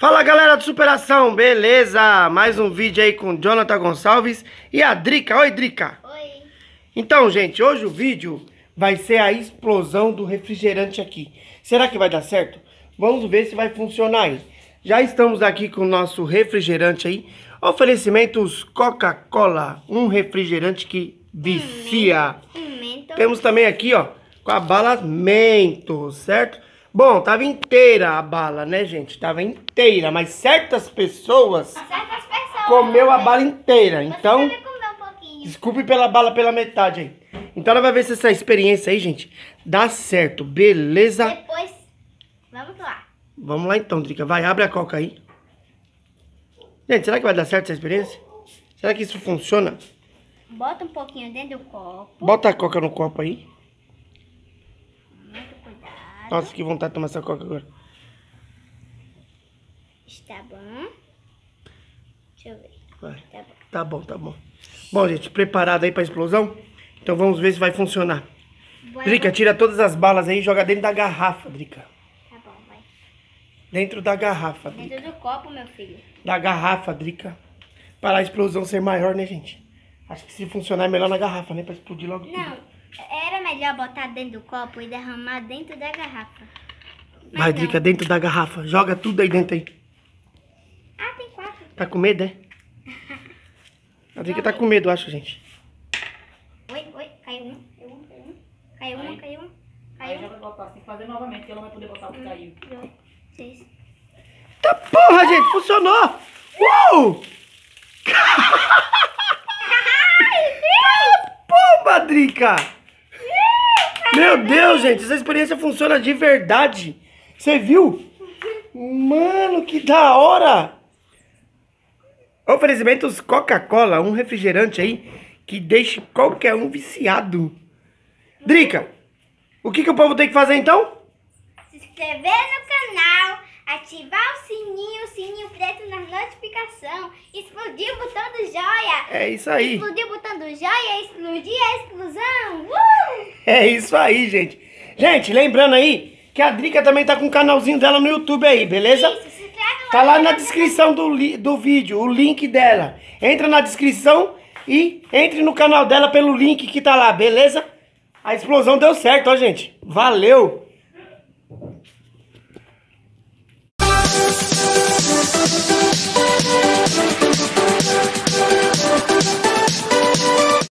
Fala galera do Superação, beleza? Mais um vídeo aí com Jonathan Gonçalves e a Drica. Oi, Drica. Oi. Então, gente, hoje o vídeo vai ser a explosão do refrigerante aqui. Será que vai dar certo? Vamos ver se vai funcionar aí. Já estamos aqui com o nosso refrigerante aí. Oferecimentos Coca-Cola, um refrigerante que vicia. Temos também aqui, ó, com a bala certo? Bom, tava inteira a bala, né, gente? Tava inteira, mas certas pessoas, certas pessoas comeu a né? bala inteira. Então, um desculpe pela bala pela metade aí. Então, ela vai ver se essa experiência aí, gente, dá certo, beleza? Depois, vamos lá. Vamos lá então, Drica. Vai, abre a coca aí. Gente, será que vai dar certo essa experiência? Será que isso funciona? Bota um pouquinho dentro do copo. Bota a coca no copo aí. Nossa, que vontade de tomar essa coca agora. Está bom. Deixa eu ver. Vai. Tá bom. Tá bom, tá bom. Bom, gente, preparado aí pra explosão? Então vamos ver se vai funcionar. Vai, Drica, tira todas as balas aí e joga dentro da garrafa, Drica. Tá bom, vai. Dentro da garrafa, Drica. Dentro do copo, meu filho. Da garrafa, Drica. Para a explosão ser maior, né, gente? Acho que se funcionar é melhor na garrafa, né? Pra explodir logo. Não, tudo. é melhor botar dentro do copo e derramar dentro da garrafa. Mas Vai, Drica, dentro da garrafa. Joga tudo aí dentro aí. Ah, tem quatro. Tá com medo, é? A Drica tá com medo, eu acho, gente. Oi, oi, caiu um, caiu um, caiu um. Caiu um, caiu um. Aí ela vai botar, tem que fazer novamente, que ela vai poder botar o que caiu. Hum, tá porra, gente, funcionou! Uou! Ai, tá, pô, Madrica! Meu Deus, gente, essa experiência funciona de verdade. Você viu? Mano, que da hora! Oferecimentos Coca-Cola, um refrigerante aí que deixe qualquer um viciado. Drica, o que, que o povo tem que fazer então? Se inscrever no canal, ativar o sininho, o sininho preto nas notificações, explodir o botão do joia. É isso aí. Explodir o botão do joia, explodir a explosão. Uh! É isso aí, gente. Gente, lembrando aí que a Drica também tá com o canalzinho dela no YouTube aí, beleza? Isso, se inscreve Tá lá na descrição do, do vídeo, o link dela. Entra na descrição e entre no canal dela pelo link que tá lá, beleza? A explosão deu certo, ó, gente. Valeu!